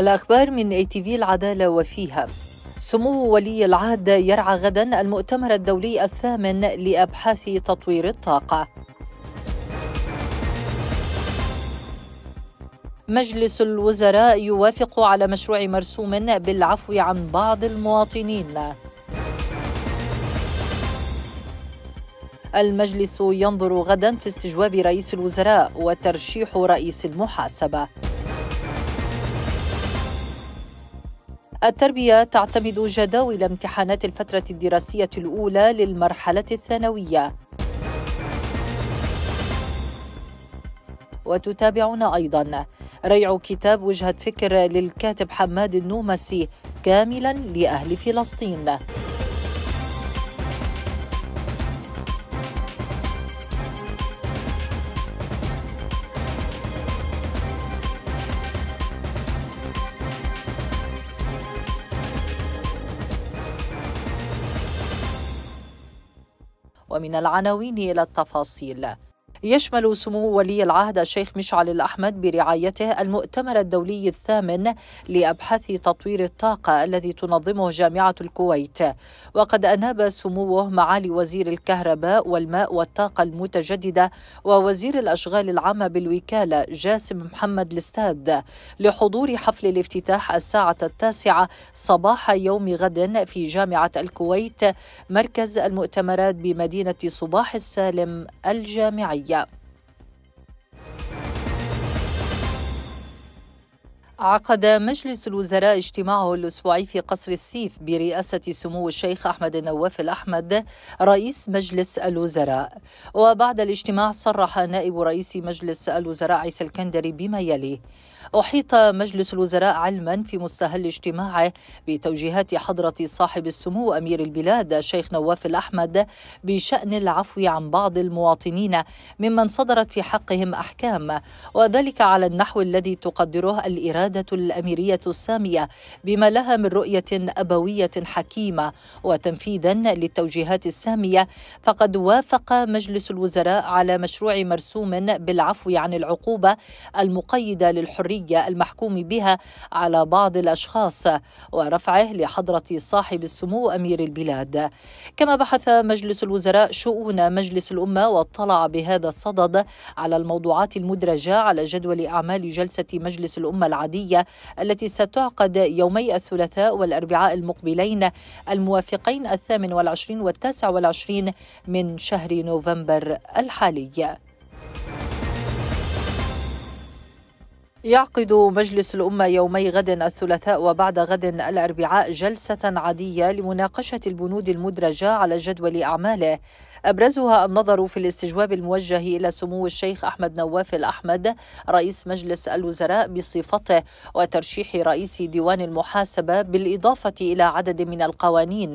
الأخبار من اي تي في العدالة وفيها سمو ولي العهد يرعى غدا المؤتمر الدولي الثامن لأبحاث تطوير الطاقة مجلس الوزراء يوافق على مشروع مرسوم بالعفو عن بعض المواطنين المجلس ينظر غدا في استجواب رئيس الوزراء وترشيح رئيس المحاسبه التربية تعتمد جداول امتحانات الفترة الدراسية الأولى للمرحلة الثانوية وتتابعنا أيضا ريع كتاب وجهة فكر للكاتب حماد النومسي كاملا لأهل فلسطين ومن العناوين إلى التفاصيل يشمل سمو ولي العهد الشيخ مشعل الأحمد برعايته المؤتمر الدولي الثامن لأبحاث تطوير الطاقة الذي تنظمه جامعة الكويت وقد أناب سموه معالي وزير الكهرباء والماء والطاقة المتجددة ووزير الأشغال العامة بالوكالة جاسم محمد الاستاد لحضور حفل الافتتاح الساعة التاسعة صباح يوم غد في جامعة الكويت مركز المؤتمرات بمدينة صباح السالم الجامعية Yep. عقد مجلس الوزراء اجتماعه الأسبوعي في قصر السيف برئاسة سمو الشيخ أحمد النواف الأحمد رئيس مجلس الوزراء وبعد الاجتماع صرح نائب رئيس مجلس الوزراء عيسى الكندري بما يلي أحيط مجلس الوزراء علما في مستهل اجتماعه بتوجيهات حضرة صاحب السمو أمير البلاد الشيخ نواف الأحمد بشأن العفو عن بعض المواطنين ممن صدرت في حقهم أحكام وذلك على النحو الذي تقدره الإرادة السياده الأميرية السامية بما لها من رؤية أبوية حكيمة وتنفيذا للتوجيهات السامية فقد وافق مجلس الوزراء على مشروع مرسوم بالعفو عن العقوبة المقيدة للحرية المحكوم بها على بعض الأشخاص ورفعه لحضرة صاحب السمو أمير البلاد كما بحث مجلس الوزراء شؤون مجلس الأمة واطلع بهذا الصدد على الموضوعات المدرجة على جدول أعمال جلسة مجلس الأمة العديد الدولية التي ستعقد يومي الثلاثاء والأربعاء المقبلين الموافقين الثامن والعشرين والتاسع والعشرين من شهر نوفمبر الحالي يعقد مجلس الأمة يومي غد الثلاثاء وبعد غد الأربعاء جلسة عادية لمناقشة البنود المدرجة على جدول أعماله أبرزها النظر في الاستجواب الموجه إلى سمو الشيخ أحمد نواف الأحمد رئيس مجلس الوزراء بصفته وترشيح رئيس ديوان المحاسبة بالإضافة إلى عدد من القوانين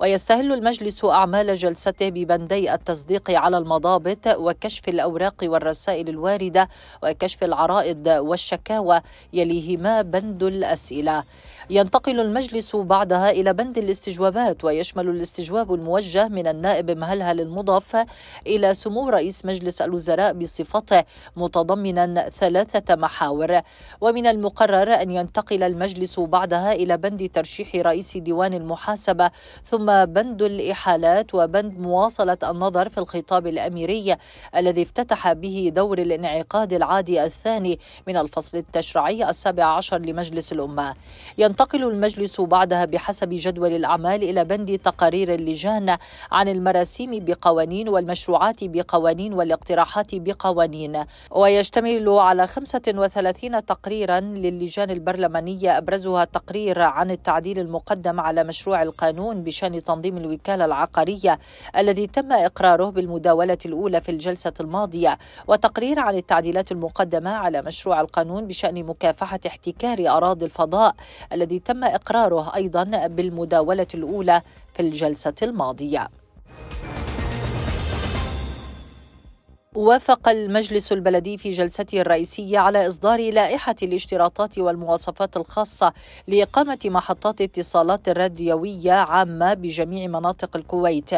ويستهل المجلس أعمال جلسته ببندي التصديق على المضابط وكشف الأوراق والرسائل الواردة وكشف العرائض والشكاوى يليهما بند الأسئلة ينتقل المجلس بعدها إلى بند الاستجوابات ويشمل الاستجواب الموجه من النائب مهلهل المضاف إلى سمو رئيس مجلس الوزراء بصفته متضمنا ثلاثة محاور ومن المقرر أن ينتقل المجلس بعدها إلى بند ترشيح رئيس ديوان المحاسبة ثم بند الإحالات وبند مواصلة النظر في الخطاب الأميري الذي افتتح به دور الانعقاد العادي الثاني من الفصل التشريعي السابع عشر لمجلس الأمة ينتقل ينتقل المجلس بعدها بحسب جدول الأعمال إلى بند تقارير اللجان عن المراسيم بقوانين والمشروعات بقوانين والاقتراحات بقوانين ويشتمل على 35 تقريرا للجان البرلمانية أبرزها تقرير عن التعديل المقدم على مشروع القانون بشأن تنظيم الوكالة العقارية الذي تم إقراره بالمداولة الأولى في الجلسة الماضية وتقرير عن التعديلات المقدمة على مشروع القانون بشأن مكافحة احتكار أراضي الفضاء الذي تم إقراره أيضا بالمداولة الأولى في الجلسة الماضية وافق المجلس البلدي في جلسته الرئيسية على إصدار لائحة الاشتراطات والمواصفات الخاصة لإقامة محطات اتصالات راديوية عامة بجميع مناطق الكويت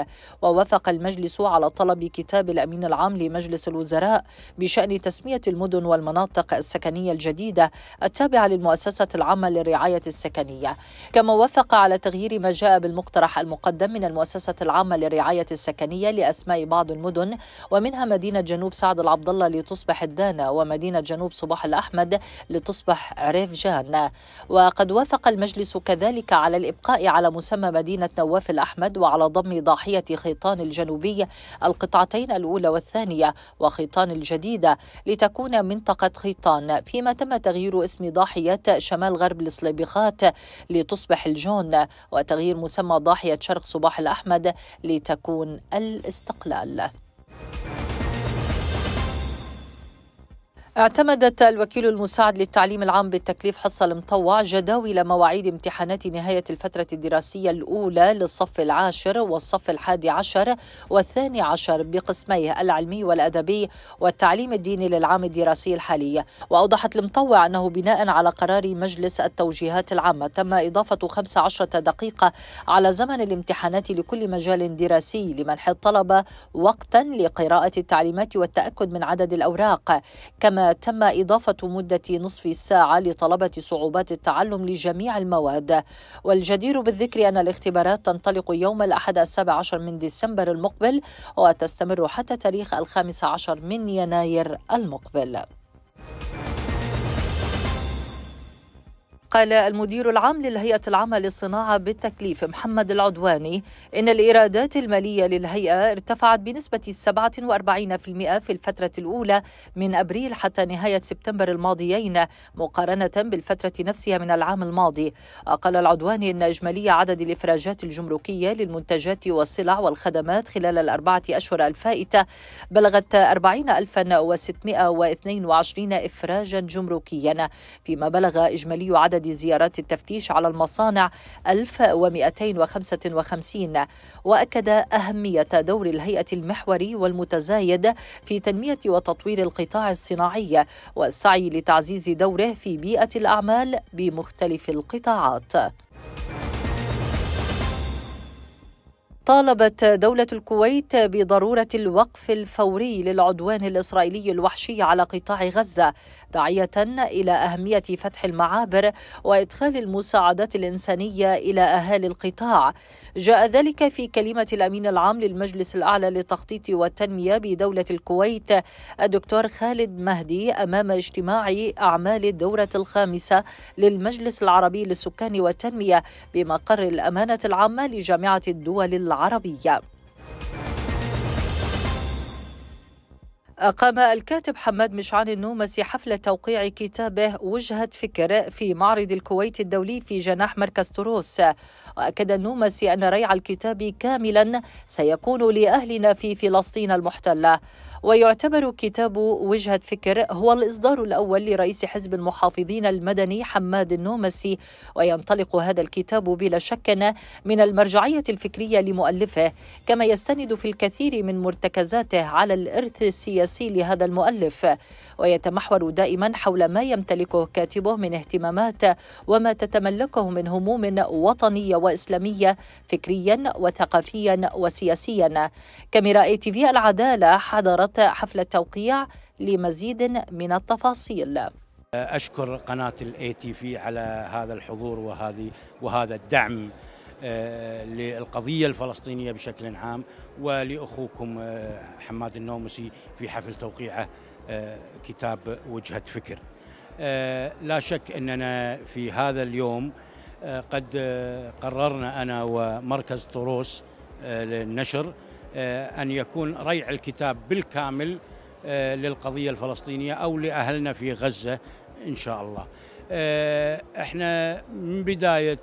ووافق المجلس على طلب كتاب الأمين العام لمجلس الوزراء بشأن تسمية المدن والمناطق السكنية الجديدة التابعة للمؤسسة العامة للرعاية السكنية كما وافق على تغيير ما جاء بالمقترح المقدم من المؤسسة العامة للرعاية السكنية لأسماء بعض المدن ومنها مدينة جنوب سعد العبد الله لتصبح الدانة ومدينة جنوب صباح الأحمد لتصبح عريفجان وقد وافق المجلس كذلك على الإبقاء على مسمى مدينة نواف الأحمد وعلى ضم ضاحية خيطان الجنوبي القطعتين الأولى والثانية وخيطان الجديدة لتكون منطقة خيطان فيما تم تغيير اسم ضاحية شمال غرب الصليبخات لتصبح الجون وتغيير مسمى ضاحية شرق صباح الأحمد لتكون الاستقلال اعتمدت الوكيل المساعد للتعليم العام بالتكليف حصة المطوع جداول مواعيد امتحانات نهاية الفترة الدراسية الأولى للصف العاشر والصف الحادي عشر والثاني عشر بقسميه العلمي والأدبي والتعليم الديني للعام الدراسي الحالي وأوضحت المطوع أنه بناء على قرار مجلس التوجيهات العامة تم إضافة 15 دقيقة على زمن الامتحانات لكل مجال دراسي لمنح الطلبة وقتا لقراءة التعليمات والتأكد من عدد الأوراق كما تم إضافة مدة نصف ساعة لطلبة صعوبات التعلم لجميع المواد والجدير بالذكر أن الاختبارات تنطلق يوم الأحد السابع عشر من ديسمبر المقبل وتستمر حتى تاريخ الخامس عشر من يناير المقبل قال المدير العام للهيئة العامة للصناعة بالتكليف محمد العدواني إن الإيرادات المالية للهيئة ارتفعت بنسبة 47% في الفترة الأولى من أبريل حتى نهاية سبتمبر الماضيين مقارنة بالفترة نفسها من العام الماضي قال العدواني إن إجمالي عدد الإفراجات الجمركية للمنتجات والسلع والخدمات خلال الأربعة أشهر الفائتة بلغت 40622 إفراجا جمركيا فيما بلغ إجمالي عدد عدد زيارات التفتيش على المصانع 1255 وأكد أهمية دور الهيئة المحوري والمتزايد في تنمية وتطوير القطاع الصناعي والسعي لتعزيز دوره في بيئة الأعمال بمختلف القطاعات طالبت دولة الكويت بضرورة الوقف الفوري للعدوان الإسرائيلي الوحشي على قطاع غزة داعية إلى أهمية فتح المعابر وإدخال المساعدات الإنسانية إلى أهالي القطاع جاء ذلك في كلمة الأمين العام للمجلس الأعلى للتخطيط والتنمية بدولة الكويت الدكتور خالد مهدي أمام اجتماع أعمال الدورة الخامسة للمجلس العربي للسكان والتنمية بمقر الأمانة العامة لجامعة الدول العربية أقام الكاتب حماد مشعان النومسي حفل توقيع كتابه وجهة فكر في معرض الكويت الدولي في جناح مركز تروس وأكد النومسي أن ريع الكتاب كاملا سيكون لأهلنا في فلسطين المحتلة ويعتبر كتاب وجهة فكر هو الإصدار الأول لرئيس حزب المحافظين المدني حماد النومسي وينطلق هذا الكتاب بلا شك من المرجعية الفكرية لمؤلفه كما يستند في الكثير من مرتكزاته على الإرث السياسي لهذا المؤلف ويتمحور دائما حول ما يمتلكه كاتبه من اهتمامات وما تتملكه من هموم وطنية وإسلامية فكريا وثقافيا وسياسيا كاميرا اي تي في العدالة حضرت حفل التوقيع لمزيد من التفاصيل أشكر قناة الاي تي في على هذا الحضور وهذه وهذا الدعم آه، للقضية الفلسطينية بشكل عام ولأخوكم آه، حماد النومسي في حفل توقيعه آه، كتاب وجهة فكر لا شك أننا في هذا اليوم قد آه، قررنا أنا ومركز طروس آه، للنشر آه، أن يكون ريع الكتاب بالكامل للقضية الفلسطينية أو لأهلنا في غزة إن شاء الله إحنا من بداية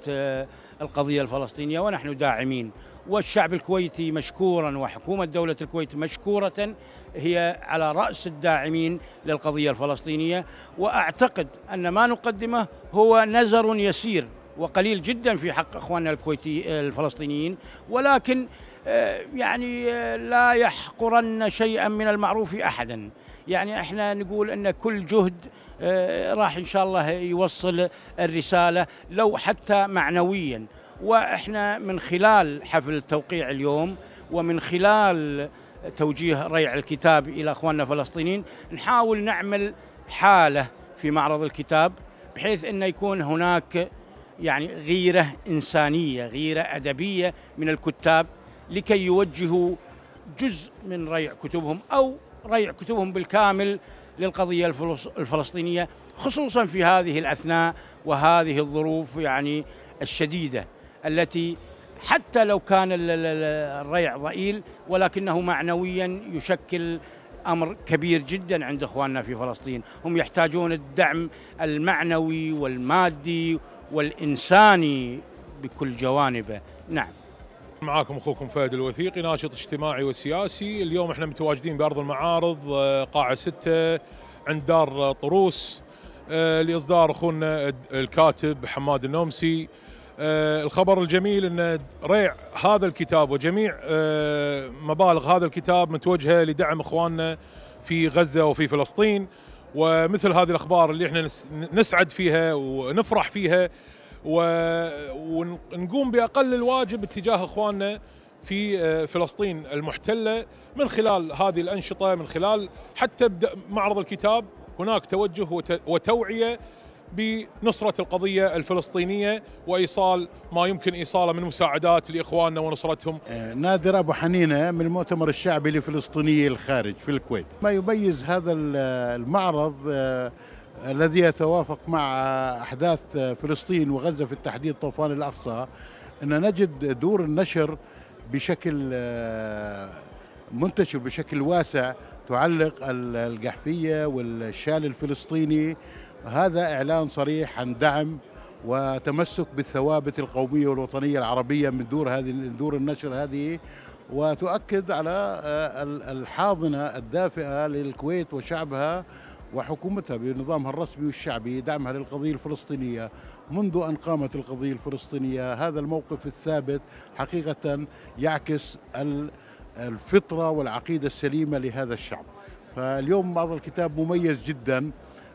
القضية الفلسطينية ونحن داعمين والشعب الكويتي مشكورا وحكومة دولة الكويت مشكورة هي على رأس الداعمين للقضية الفلسطينية وأعتقد أن ما نقدمه هو نزر يسير وقليل جدا في حق اخواننا الكويتي الفلسطينيين ولكن آه، يعني آه، لا يحقرن شيئا من المعروف احدا يعني احنا نقول ان كل جهد آه، راح ان شاء الله يوصل الرساله لو حتى معنويا واحنا من خلال حفل توقيع اليوم ومن خلال توجيه ريع الكتاب الى اخواننا الفلسطينيين نحاول نعمل حاله في معرض الكتاب بحيث انه يكون هناك يعني غيرة إنسانية غيرة أدبية من الكتاب لكي يوجهوا جزء من ريع كتبهم أو ريع كتبهم بالكامل للقضية الفلسطينية خصوصا في هذه الأثناء وهذه الظروف يعني الشديدة التي حتى لو كان الريع ضئيل ولكنه معنويا يشكل امر كبير جدا عند اخواننا في فلسطين، هم يحتاجون الدعم المعنوي والمادي والإنساني بكل جوانبه نعم معاكم اخوكم فهد الوثيقي ناشط اجتماعي وسياسي اليوم احنا متواجدين بارض المعارض آه، قاعه 6 عند دار طروس آه، لاصدار اخونا الكاتب حماد النومسي آه، الخبر الجميل ان ريع هذا الكتاب وجميع مبالغ هذا الكتاب متوجهه لدعم اخواننا في غزه وفي فلسطين ومثل هذه الاخبار اللي احنا نسعد فيها ونفرح فيها ونقوم باقل الواجب اتجاه اخواننا في فلسطين المحتله من خلال هذه الانشطه من خلال حتى معرض الكتاب هناك توجه وتوعيه بنصرة القضية الفلسطينية وإيصال ما يمكن إيصاله من مساعدات لإخواننا ونصرتهم آه، نادر أبو حنينة من المؤتمر الشعبي لفلسطيني الخارج في الكويت ما يميز هذا المعرض آه، الذي يتوافق مع أحداث فلسطين وغزة في التحديد طوفان الأقصى أن نجد دور النشر بشكل آه، منتشر بشكل واسع تعلق القحفية والشال الفلسطيني هذا إعلان صريح عن دعم وتمسك بالثوابت القومية والوطنية العربية من دور هذه من دور النشر هذه وتؤكد على آه، الحاضنة الدافئة للكويت وشعبها وحكومتها بنظامها الرسمي والشعبي دعمها للقضية الفلسطينية منذ أن قامت القضية الفلسطينية هذا الموقف الثابت حقيقة يعكس الفطرة والعقيدة السليمة لهذا الشعب فاليوم هذا الكتاب مميز جداً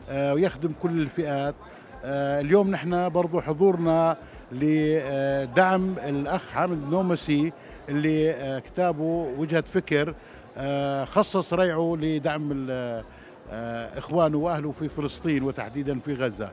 آه، ويخدم كل الفئات آه، اليوم نحن برضو حضورنا لدعم الأخ حامد نومسي اللي آه، كتابه وجهة فكر خصص ريعه لدعم إخوانه وأهله في فلسطين وتحديدا في غزة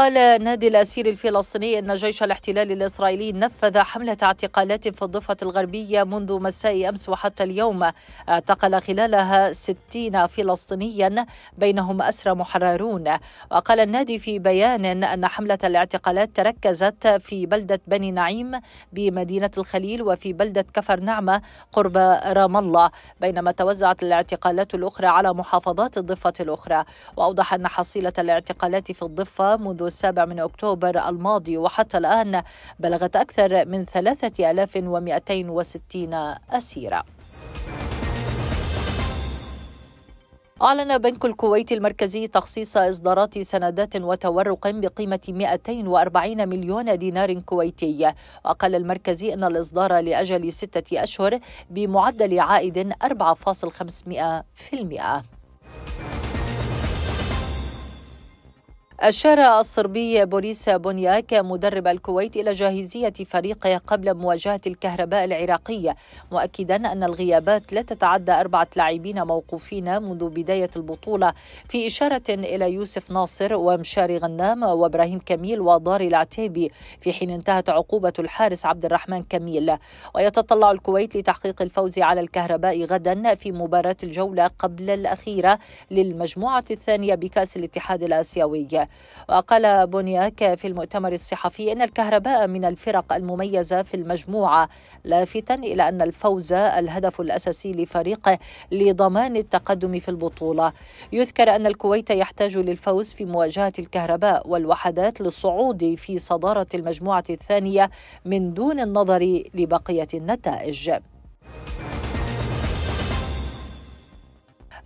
قال نادي الأسير الفلسطيني أن جيش الاحتلال الإسرائيلي نفذ حملة اعتقالات في الضفة الغربية منذ مساء أمس وحتى اليوم اعتقل خلالها 60 فلسطينيا بينهم أسرى محررون وقال النادي في بيان أن حملة الاعتقالات تركزت في بلدة بني نعيم بمدينة الخليل وفي بلدة كفر نعمة قرب رام الله بينما توزعت الاعتقالات الأخرى على محافظات الضفة الأخرى وأوضح أن حصيلة الاعتقالات في الضفة منذ السابع من أكتوبر الماضي وحتى الآن بلغت أكثر من 3260 أسيرة أعلن بنك الكويت المركزي تخصيص إصدارات سندات وتورق بقيمة 240 مليون دينار كويتي وقال المركزي أن الإصدار لأجل ستة أشهر بمعدل عائد 4.5% أشار الصربي بوريس بونياك مدرب الكويت إلى جاهزية فريقه قبل مواجهة الكهرباء العراقية مؤكدا أن الغيابات لا تتعدى أربعة لاعبين موقوفين منذ بداية البطولة في إشارة إلى يوسف ناصر ومشاري غنام وإبراهيم كميل وضاري العتيبي في حين انتهت عقوبة الحارس عبد الرحمن كميل ويتطلع الكويت لتحقيق الفوز على الكهرباء غدا في مباراة الجولة قبل الأخيرة للمجموعة الثانية بكأس الاتحاد الآسيوي وقال بونياك في المؤتمر الصحفي أن الكهرباء من الفرق المميزة في المجموعة لافتا إلى أن الفوز الهدف الأساسي لفريقه لضمان التقدم في البطولة يذكر أن الكويت يحتاج للفوز في مواجهة الكهرباء والوحدات للصعود في صدارة المجموعة الثانية من دون النظر لبقية النتائج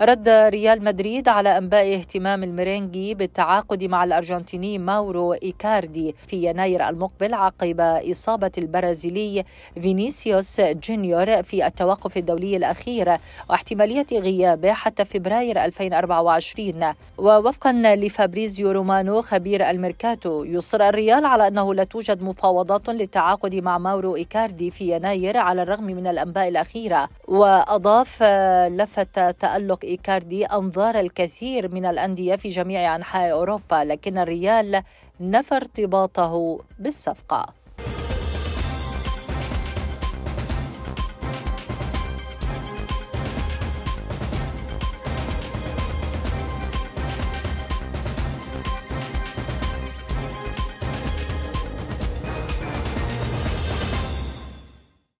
رد ريال مدريد على أنباء اهتمام الميرينجي بالتعاقد مع الأرجنتيني ماورو إيكاردي في يناير المقبل عقب إصابة البرازيلي فينيسيوس جونيور في التوقف الدولي الأخير واحتمالية غيابه حتى فبراير 2024 ووفقا لفابريزيو رومانو خبير الميركاتو يصر الريال على أنه لا توجد مفاوضات للتعاقد مع ماورو إيكاردي في يناير على الرغم من الأنباء الأخيرة وأضاف لفت تألق إيكاردي أنظار الكثير من الأندية في جميع أنحاء أوروبا لكن الريال نفى ارتباطه بالصفقة